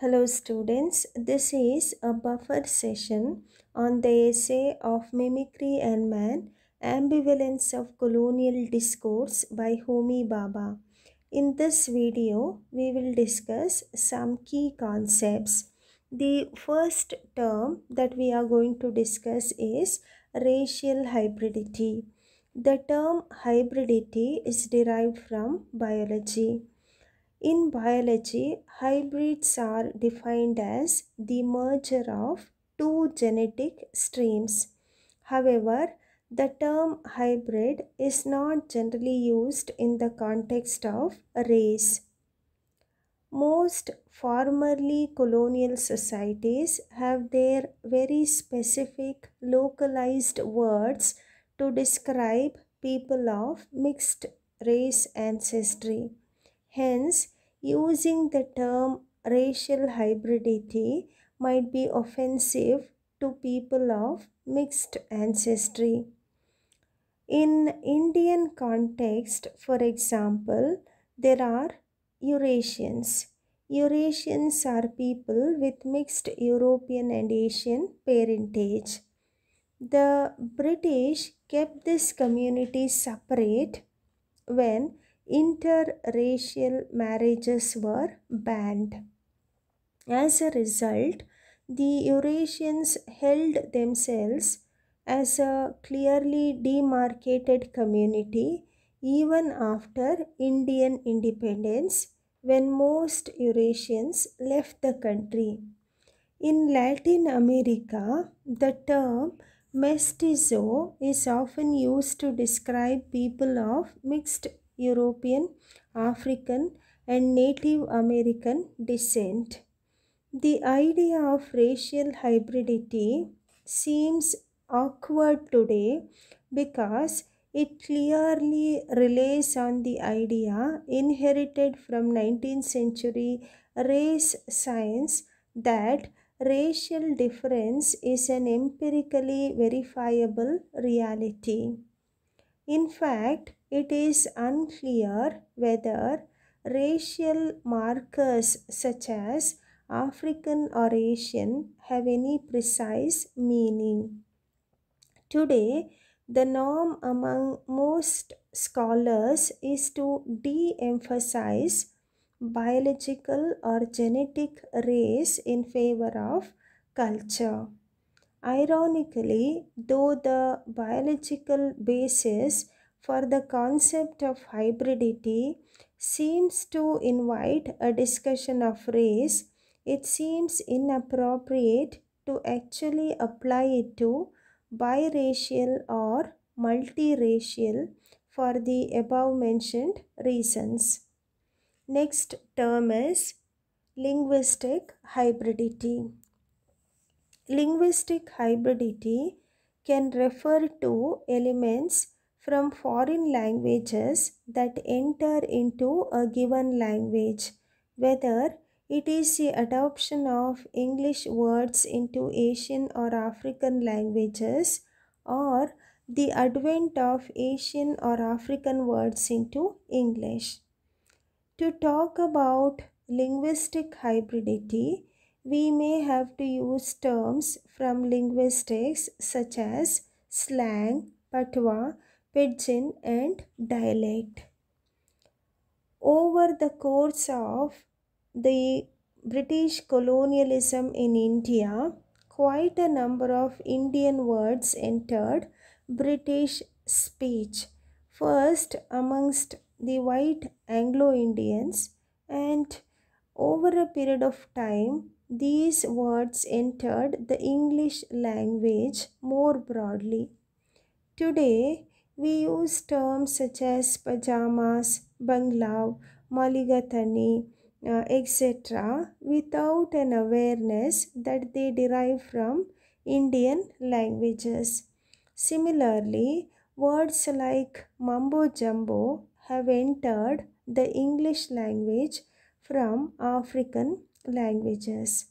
Hello students, this is a buffer session on the essay of Mimicry and Man, Ambivalence of Colonial Discourse by Homi Baba. In this video, we will discuss some key concepts. The first term that we are going to discuss is racial hybridity. The term hybridity is derived from biology. In biology, hybrids are defined as the merger of two genetic streams. However, the term hybrid is not generally used in the context of race. Most formerly colonial societies have their very specific localized words to describe people of mixed race ancestry. Hence, using the term racial hybridity might be offensive to people of mixed ancestry. In Indian context, for example, there are Eurasians. Eurasians are people with mixed European and Asian parentage. The British kept this community separate when interracial marriages were banned. As a result, the Eurasians held themselves as a clearly demarcated community even after Indian independence when most Eurasians left the country. In Latin America, the term mestizo is often used to describe people of mixed European, African, and Native American descent. The idea of racial hybridity seems awkward today because it clearly relies on the idea inherited from 19th century race science that racial difference is an empirically verifiable reality. In fact, it is unclear whether racial markers such as African or Asian have any precise meaning. Today, the norm among most scholars is to de emphasize biological or genetic race in favor of culture. Ironically, though the biological basis for the concept of hybridity seems to invite a discussion of race, it seems inappropriate to actually apply it to biracial or multiracial for the above mentioned reasons. Next term is linguistic hybridity. Linguistic hybridity can refer to elements from foreign languages that enter into a given language, whether it is the adoption of English words into Asian or African languages or the advent of Asian or African words into English. To talk about linguistic hybridity, we may have to use terms from linguistics such as slang, patois, pidgin and dialect. Over the course of the British colonialism in India, quite a number of Indian words entered British speech, first amongst the white Anglo Indians, and over a period of time, these words entered the English language more broadly. Today, we use terms such as pajamas, bungalow, maligatani, uh, etc. without an awareness that they derive from Indian languages. Similarly, words like mumbo jumbo have entered the English language from African languages.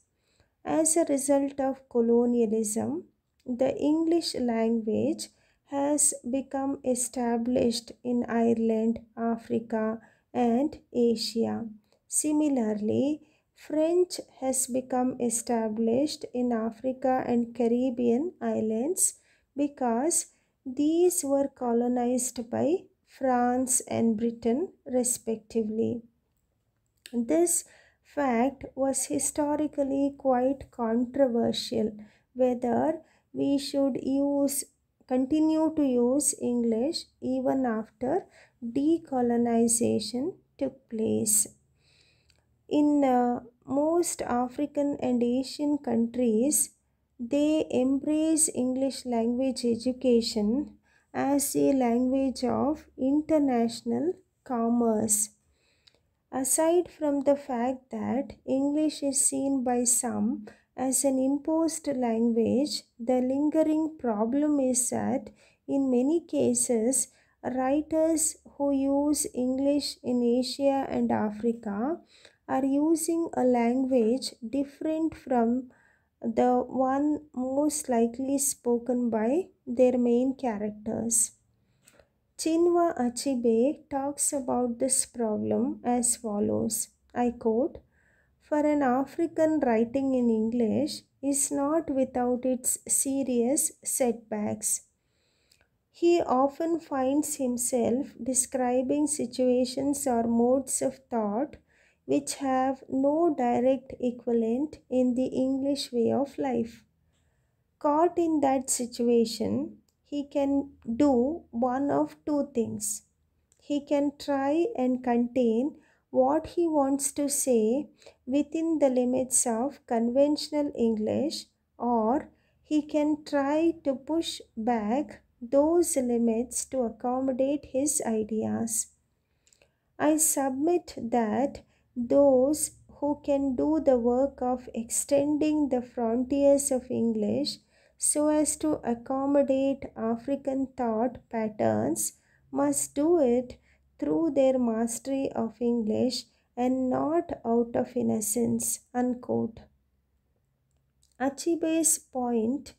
As a result of colonialism, the English language has become established in Ireland, Africa, and Asia. Similarly, French has become established in Africa and Caribbean islands because these were colonized by France and Britain respectively. This fact was historically quite controversial whether we should use continue to use English even after decolonization took place. In uh, most African and Asian countries, they embrace English language education as a language of international commerce. Aside from the fact that English is seen by some as an imposed language, the lingering problem is that in many cases, writers who use English in Asia and Africa are using a language different from the one most likely spoken by their main characters. Chinua Achebe talks about this problem as follows I quote, for an African writing in English is not without its serious setbacks. He often finds himself describing situations or modes of thought which have no direct equivalent in the English way of life. Caught in that situation, he can do one of two things. He can try and contain what he wants to say within the limits of conventional English or he can try to push back those limits to accommodate his ideas. I submit that those who can do the work of extending the frontiers of English so as to accommodate African thought patterns must do it through their mastery of English and not out of innocence. Unquote. Achibe's point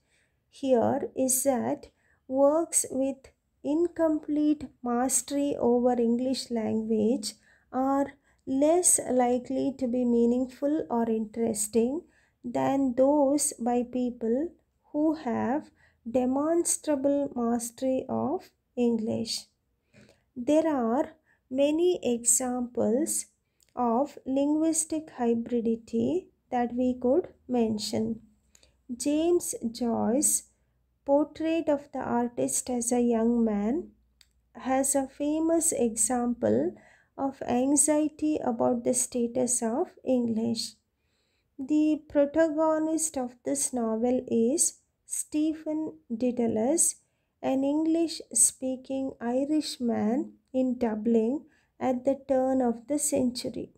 here is that works with incomplete mastery over English language are less likely to be meaningful or interesting than those by people who have demonstrable mastery of English. There are many examples of linguistic hybridity that we could mention. James Joyce portrait of the artist as a young man has a famous example of anxiety about the status of English. The protagonist of this novel is Stephen Dedalus, an English speaking Irishman in Dublin at the turn of the century.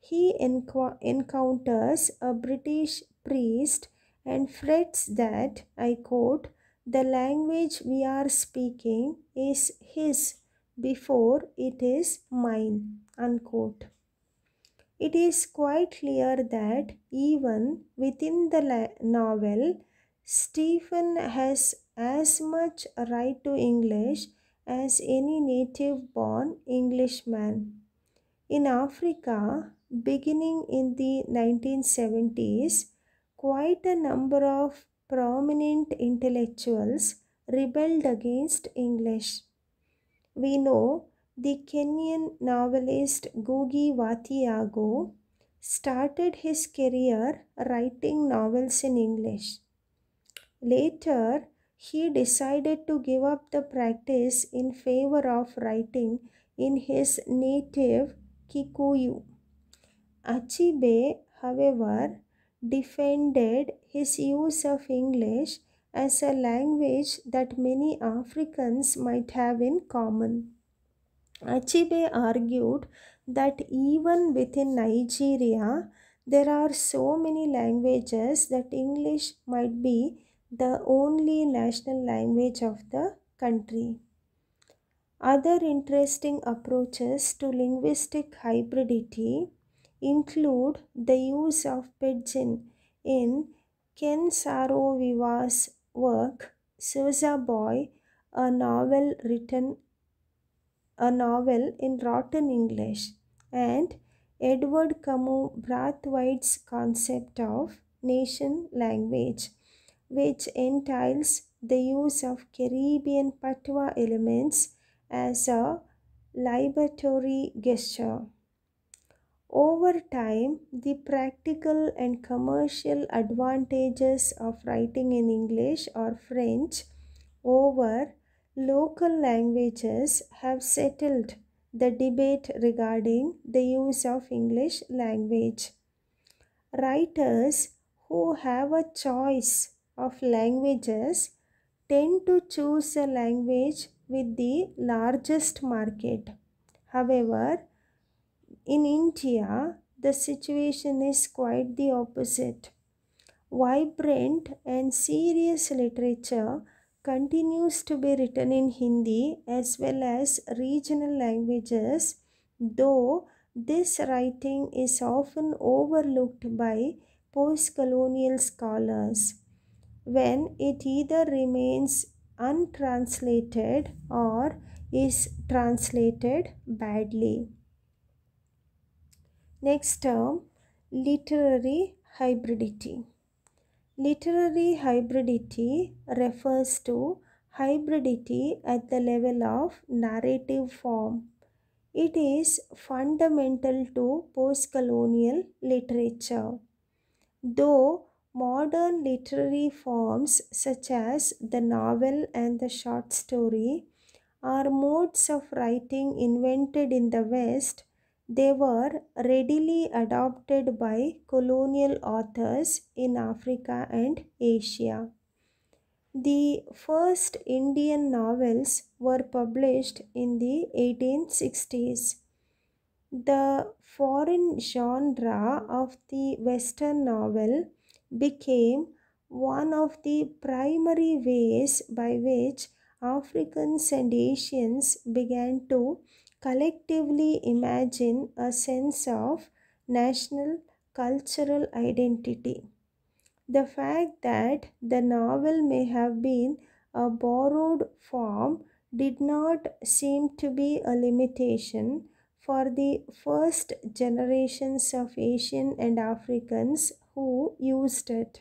He enco- encounters a British priest and frets that, I quote, the language we are speaking is his before it is mine, unquote. It is quite clear that even within the la- novel, Stephen has as much right to English as any native born Englishman. In Africa, beginning in the 1970s, quite a number of prominent intellectuals rebelled against English. We know the Kenyan novelist Ngugi wa Thiago started his career writing novels in English. Later, he decided to give up the practice in favor of writing in his native Kikuyu. Achibe, however, defended his use of English as a language that many Africans might have in common. Achibe argued that even within Nigeria, there are so many languages that English might be the only national language of the country. Other interesting approaches to linguistic hybridity include the use of pidgin in Ken Saro-Viva's work Sousa Boy, a novel written a novel in rotten English, and Edward Camus Brathwaite's concept of nation language which entails the use of Caribbean patois elements as a liberatory gesture. Over time, the practical and commercial advantages of writing in English or French over local languages have settled the debate regarding the use of English language. Writers who have a choice of languages tend to choose a language with the largest market. However, in India, the situation is quite the opposite. Vibrant and serious literature continues to be written in Hindi as well as regional languages, though this writing is often overlooked by post colonial scholars when it either remains untranslated or is translated badly. Next term literary hybridity. Literary hybridity refers to hybridity at the level of narrative form. It is fundamental to post colonial literature. Though Modern literary forms such as the novel and the short story are modes of writing invented in the West. They were readily adopted by colonial authors in Africa and Asia. The first Indian novels were published in the 1860s. The foreign genre of the Western novel became one of the primary ways by which Africans and Asians began to collectively imagine a sense of national cultural identity. The fact that the novel may have been a borrowed form did not seem to be a limitation for the first generations of Asian and Africans who used it.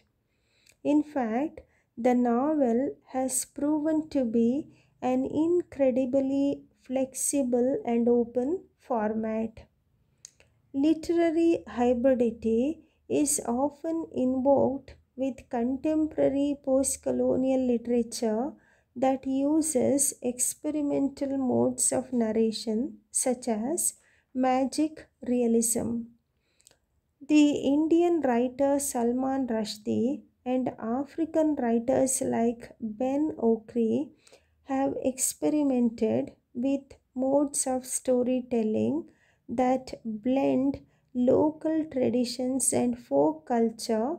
In fact, the novel has proven to be an incredibly flexible and open format. Literary hybridity is often invoked with contemporary postcolonial literature that uses experimental modes of narration such as magic realism. The Indian writer Salman Rushdie and African writers like Ben Okri have experimented with modes of storytelling that blend local traditions and folk culture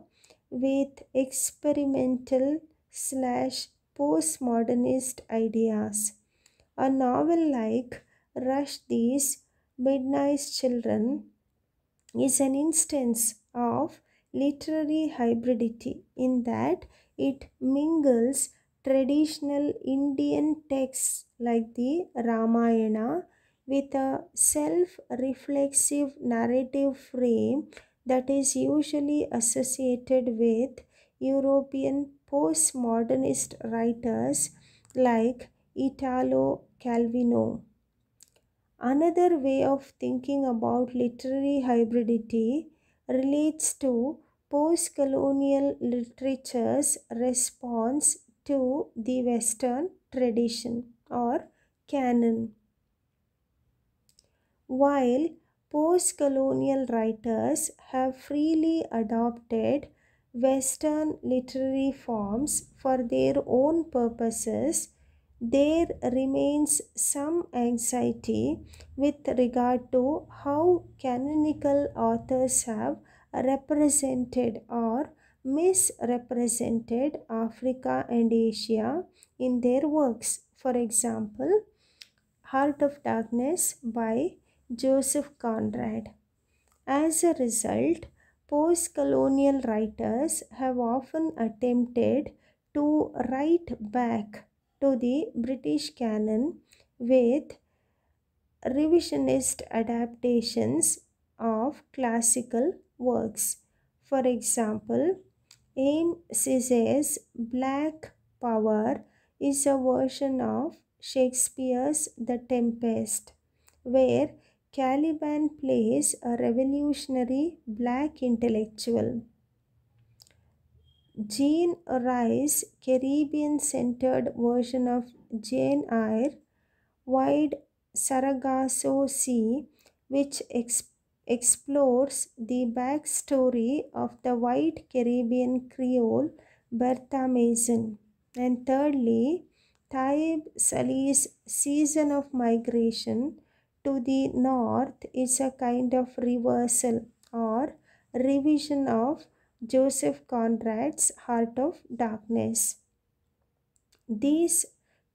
with experimental slash postmodernist ideas. A novel like Rushdie's Midnight's Children is an instance of literary hybridity in that it mingles traditional Indian texts like the Ramayana with a self reflexive narrative frame that is usually associated with European postmodernist writers like Italo Calvino. Another way of thinking about literary hybridity relates to post colonial literature's response to the Western tradition or canon. While post colonial writers have freely adopted Western literary forms for their own purposes, there remains some anxiety with regard to how canonical authors have represented or misrepresented Africa and Asia in their works. For example, Heart of Darkness by Joseph Conrad. As a result, post colonial writers have often attempted to write back to the British canon with revisionist adaptations of classical works. For example, Aim Cisse's Black Power is a version of Shakespeare's The Tempest, where Caliban plays a revolutionary black intellectual. Jean Rice' Caribbean centered version of Jane Eyre, Wide Sargasso Sea, which explores the backstory of the white Caribbean Creole Bertha Mason. And thirdly, Taib Sali's Season of Migration to the North is a kind of reversal or revision of Joseph Conrad's Heart of Darkness. These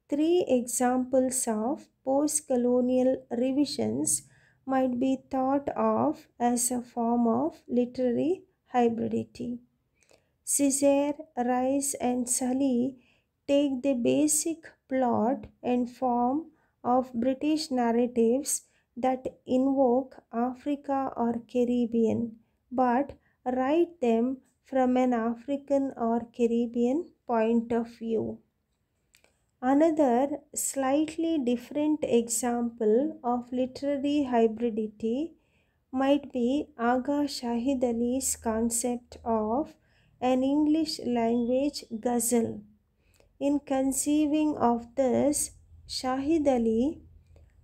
three examples of post colonial revisions might be thought of as a form of literary hybridity. Cesare, Rice, and Sully take the basic plot and form of British narratives that invoke Africa or Caribbean, but write them from an African or Caribbean point of view. Another slightly different example of literary hybridity might be Aga Shahid Ali's concept of an English language ghazal. In conceiving of this, Shahid Ali,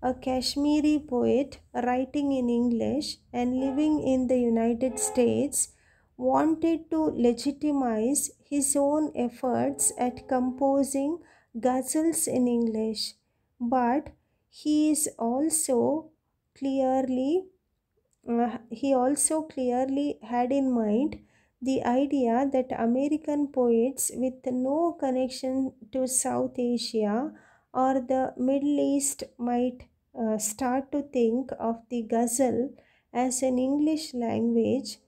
a Kashmiri poet writing in English and living in the United States, wanted to legitimize his own efforts at composing ghazals in English, but he is also clearly uh, he also clearly had in mind the idea that American poets with no connection to South Asia or the Middle East might uh, start to think of the ghazal as an English language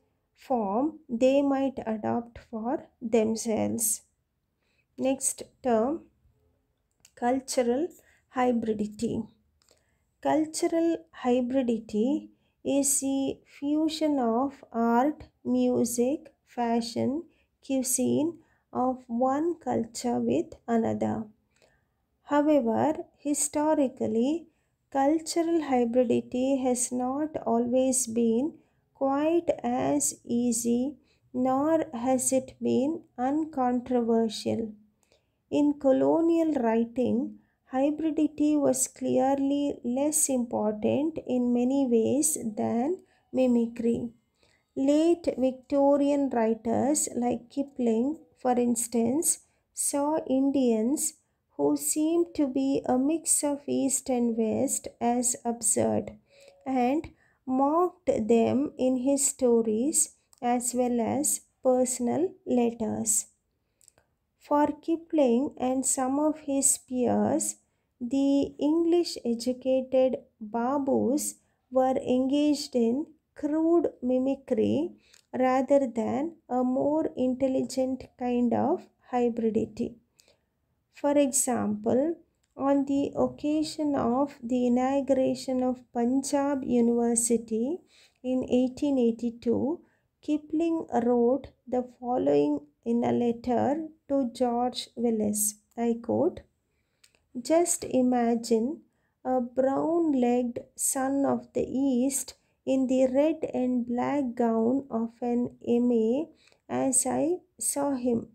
form they might adopt for themselves. Next term cultural hybridity. Cultural hybridity is the fusion of art, music, fashion, cuisine of one culture with another. However, historically, cultural hybridity has not always been quite as easy, nor has it been uncontroversial. In colonial writing, hybridity was clearly less important in many ways than mimicry. Late Victorian writers like Kipling, for instance, saw Indians who seemed to be a mix of East and West as absurd and mocked them in his stories as well as personal letters. For Kipling and some of his peers, the English educated Babus were engaged in crude mimicry rather than a more intelligent kind of hybridity. For example, on the occasion of the inauguration of Punjab University in 1882, Kipling wrote the following in a letter to George Willis. I quote Just imagine a brown legged son of the East in the red and black gown of an MA as I saw him.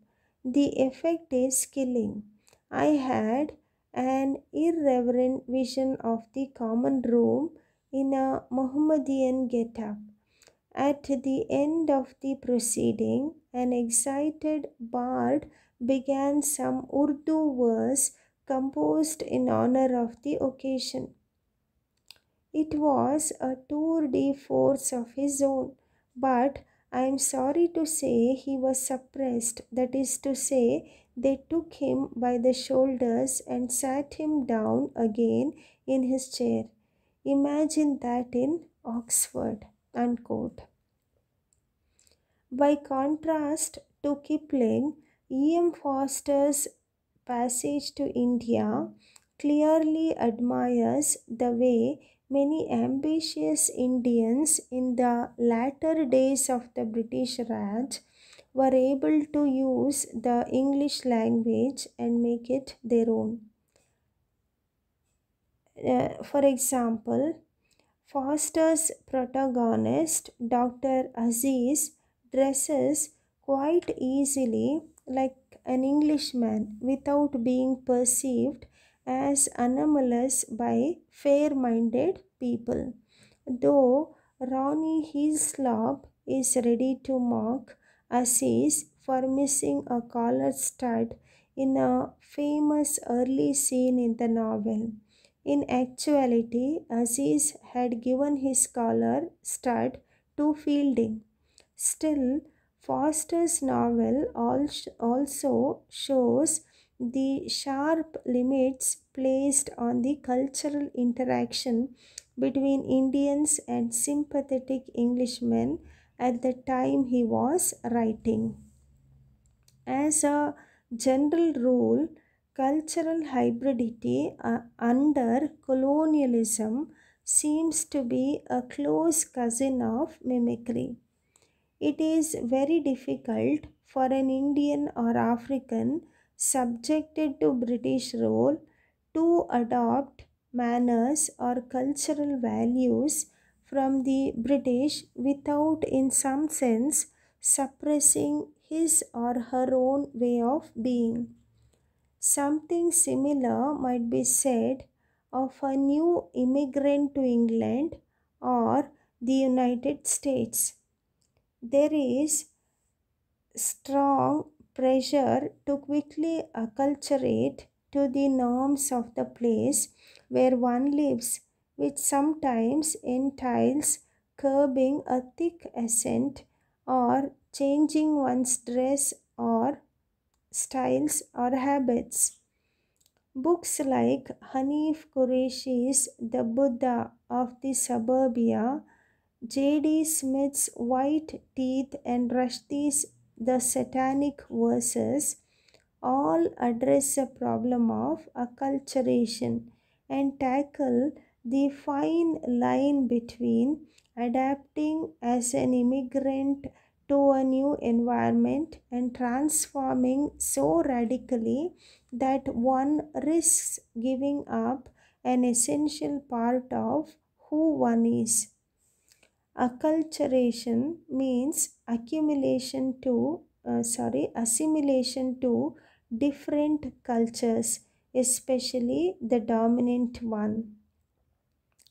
The effect is killing. I had an irreverent vision of the common room in a Mohammedan getup. At the end of the proceeding, an excited bard began some Urdu verse composed in honor of the occasion. It was a tour de force of his own, but I am sorry to say he was suppressed, that is to say, they took him by the shoulders and sat him down again in his chair. Imagine that in Oxford. Unquote. By contrast to Kipling, E.M. Foster's passage to India clearly admires the way many ambitious Indians in the latter days of the British Raj were able to use the English language and make it their own. Uh, for example, Foster's protagonist, Dr. Aziz, dresses quite easily like an Englishman without being perceived as anomalous by fair minded people. Though Ronnie Hislop is ready to mock Assis for missing a collar stud in a famous early scene in the novel. In actuality, Aziz had given his collar stud to Fielding. Still, Foster's novel also shows the sharp limits placed on the cultural interaction between Indians and sympathetic Englishmen at the time he was writing. As a general rule, cultural hybridity uh, under colonialism seems to be a close cousin of mimicry. It is very difficult for an Indian or African subjected to British rule to adopt manners or cultural values from the British without, in some sense, suppressing his or her own way of being. Something similar might be said of a new immigrant to England or the United States. There is strong pressure to quickly acculturate to the norms of the place where one lives which sometimes entails curbing a thick ascent or changing one's dress or styles or habits. Books like Hanif Qureshi's The Buddha of the Suburbia, J.D. Smith's White Teeth, and Rushdie's The Satanic Verses all address the problem of acculturation and tackle the fine line between adapting as an immigrant to a new environment and transforming so radically that one risks giving up an essential part of who one is. Acculturation means accumulation to, uh, sorry, assimilation to different cultures, especially the dominant one.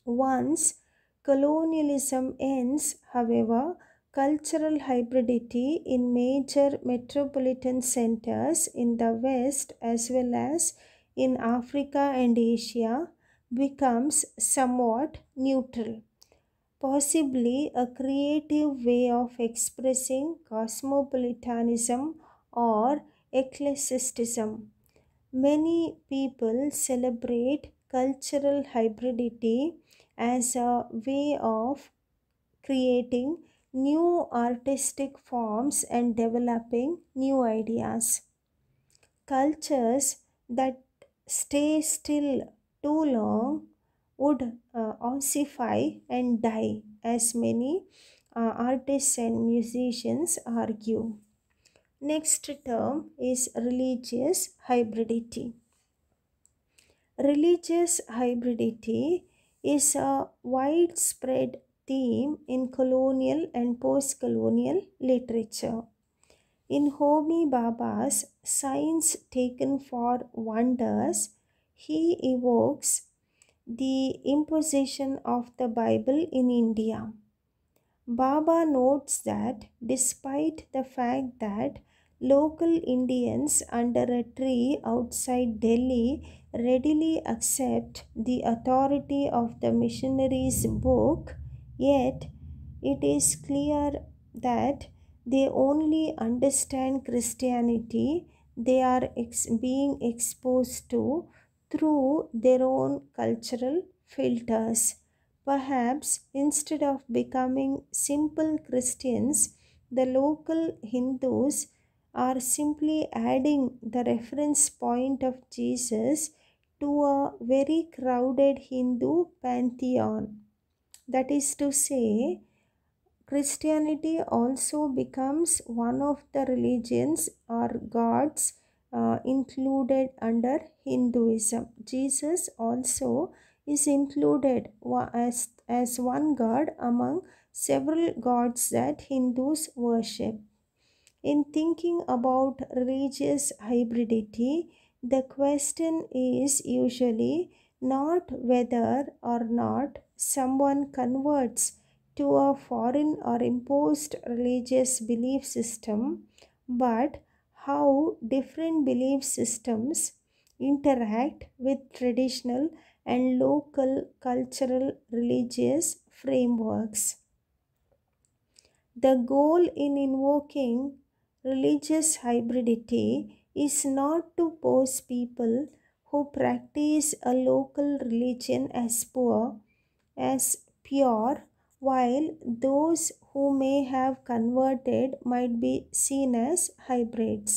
Once colonialism ends, however, cultural hybridity in major metropolitan centers in the West as well as in Africa and Asia becomes somewhat neutral, possibly a creative way of expressing cosmopolitanism or eclecticism. Many people celebrate cultural hybridity as a way of creating new artistic forms and developing new ideas. Cultures that stay still too long would uh, ossify and die, as many uh, artists and musicians argue. Next term is religious hybridity. Religious hybridity is a widespread theme in colonial and post colonial literature. In Homi Baba's *Science Taken for Wonders, he evokes the imposition of the Bible in India. Baba notes that despite the fact that local Indians under a tree outside Delhi readily accept the authority of the missionaries' book, yet it is clear that they only understand Christianity they are ex- being exposed to through their own cultural filters. Perhaps instead of becoming simple Christians, the local Hindus are simply adding the reference point of Jesus to a very crowded Hindu pantheon. That is to say, Christianity also becomes one of the religions or gods uh, included under Hinduism. Jesus also is included as, as one god among several gods that Hindus worship. In thinking about religious hybridity, the question is usually not whether or not someone converts to a foreign or imposed religious belief system, but how different belief systems interact with traditional and local cultural religious frameworks. The goal in invoking religious hybridity is not to pose people who practice a local religion as poor as pure while those who may have converted might be seen as hybrids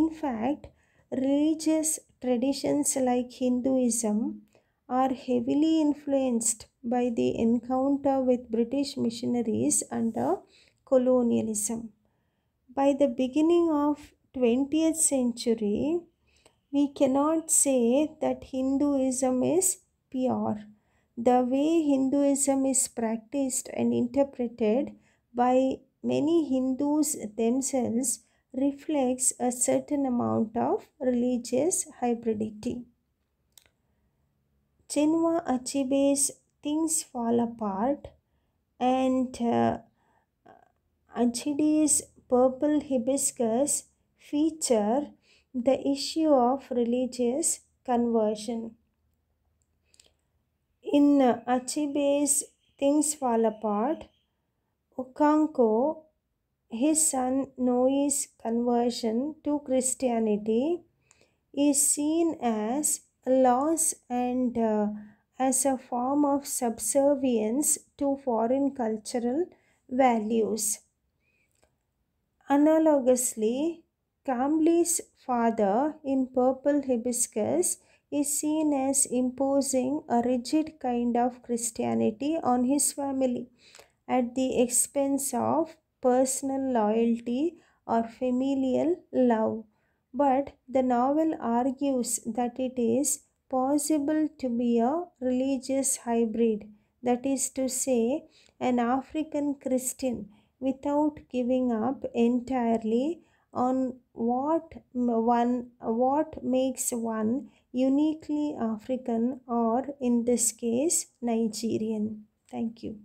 in fact religious traditions like hinduism are heavily influenced by the encounter with British missionaries under colonialism. By the beginning of 20th century, we cannot say that Hinduism is pure. The way Hinduism is practiced and interpreted by many Hindus themselves reflects a certain amount of religious hybridity. Chinua Achebe's Things Fall Apart and uh, Purple Hibiscus feature the issue of religious conversion. In Achibe's Things Fall Apart, Okanko, his son Noe's conversion to Christianity is seen as a loss and uh, as a form of subservience to foreign cultural values. Analogously, Kamli's father in purple hibiscus is seen as imposing a rigid kind of Christianity on his family at the expense of personal loyalty or familial love. But the novel argues that it is possible to be a religious hybrid, that is to say, an African Christian, without giving up entirely on what one what makes one uniquely African or in this case Nigerian. Thank you.